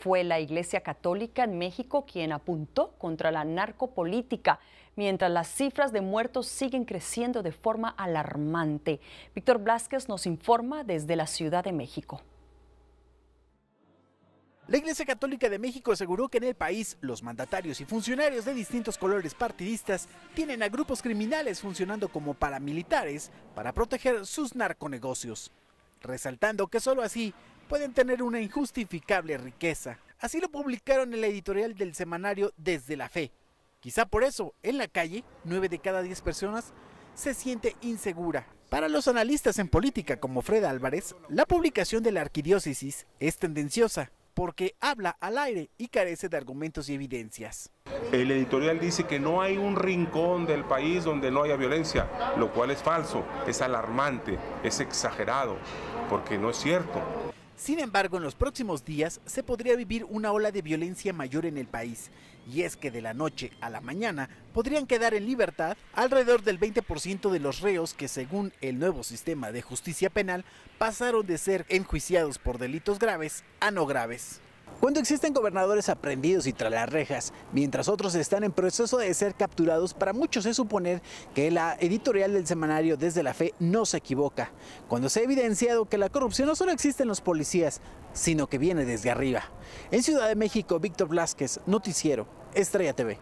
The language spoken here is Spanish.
Fue la Iglesia Católica en México quien apuntó contra la narcopolítica, mientras las cifras de muertos siguen creciendo de forma alarmante. Víctor Blasquez nos informa desde la Ciudad de México. La Iglesia Católica de México aseguró que en el país los mandatarios y funcionarios de distintos colores partidistas tienen a grupos criminales funcionando como paramilitares para proteger sus narconegocios, resaltando que solo así pueden tener una injustificable riqueza. Así lo publicaron en la editorial del semanario Desde la Fe. Quizá por eso, en la calle, 9 de cada 10 personas se siente insegura. Para los analistas en política como Fred Álvarez, la publicación de la arquidiócesis es tendenciosa porque habla al aire y carece de argumentos y evidencias. El editorial dice que no hay un rincón del país donde no haya violencia, lo cual es falso, es alarmante, es exagerado, porque no es cierto. Sin embargo, en los próximos días se podría vivir una ola de violencia mayor en el país, y es que de la noche a la mañana podrían quedar en libertad alrededor del 20% de los reos que según el nuevo sistema de justicia penal pasaron de ser enjuiciados por delitos graves a no graves. Cuando existen gobernadores aprendidos y tras las rejas, mientras otros están en proceso de ser capturados, para muchos es suponer que la editorial del semanario Desde la Fe no se equivoca, cuando se ha evidenciado que la corrupción no solo existe en los policías, sino que viene desde arriba. En Ciudad de México, Víctor Vlázquez, Noticiero, Estrella TV.